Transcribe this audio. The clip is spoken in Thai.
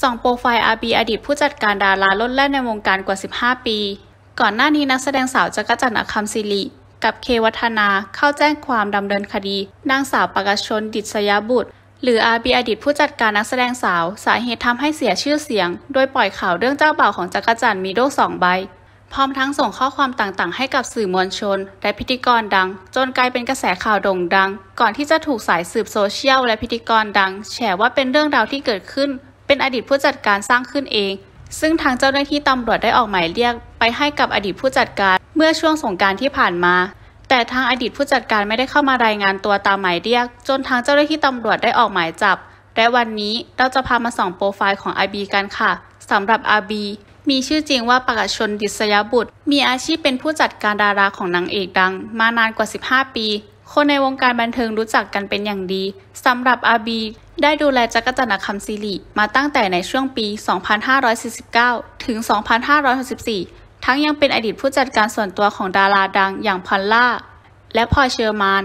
สองโปรไฟล์อาบีอดีตผู้จัดการดาราล้นแล่นในวงการกว่า 15 ปี ก่อนหน้านี้นักแสดงสาวจักรจันทร์อัคคัมศิริกับเควัฒนาเข้าแจ้งความดำเนินคดี นางสาวปะกชนดิษยบุตร หรืออาบีอดีตผู้จัดการนักแสดงสาวสาเหตุทำให้เสียชื่อเสียง โดยปล่อยข่าวเรื่องเจ้าบ่าวของจักรจันทร์มีโดกสองใบ พร้อมทั้งส่งข้อความต่างๆ ให้กับสื่อมวลชน และพิธีกรดังจนกลายเป็นกระแสข่าวโด่งดัง ก่อนที่จะถูกสายสืบโซเชียล และพิธีกรดังแฉว่าเป็นเรื่องราวที่เกิดขึ้นเป็นอดีตผู้จัดการสร้างขึ้นเอง ซึ่งทางเจ้าหน้าที่ตำรวจได้ออกหมายเรียก ไปให้กับอดีตผู้จัดการเมื่อช่วงสงการที่ผ่านมา แต่ทางอดีตผู้จัดการไม่ได้เข้ามารายงานตัวตามหมายเรียก จนทางเจ้าหน้าที่ตำรวจได้ออกหมายจับ และวันนี้เราจะพามาส่องโปรไฟล์ของอาบีกันค่ะสำหรับอาบีมีชื่อจริงว่าประกาศชนดิษยบุตร มีอาชีพเป็นผู้จัดการดาราของนางเอกดัง มานานกว่า 15 ปีคนในวงการบันเทิงรู้จักกันเป็นอย่างดี สำหรับอาบีได้ดูแลจักรจันทร์คำซิริ มาตั้งแต่ในช่วงปี 2549 ถึง 2564 ทั้งยังเป็นอดีตผู้จัดการส่วนตัวของดาราดังอย่างพันล่า และพอยเชอร์มาน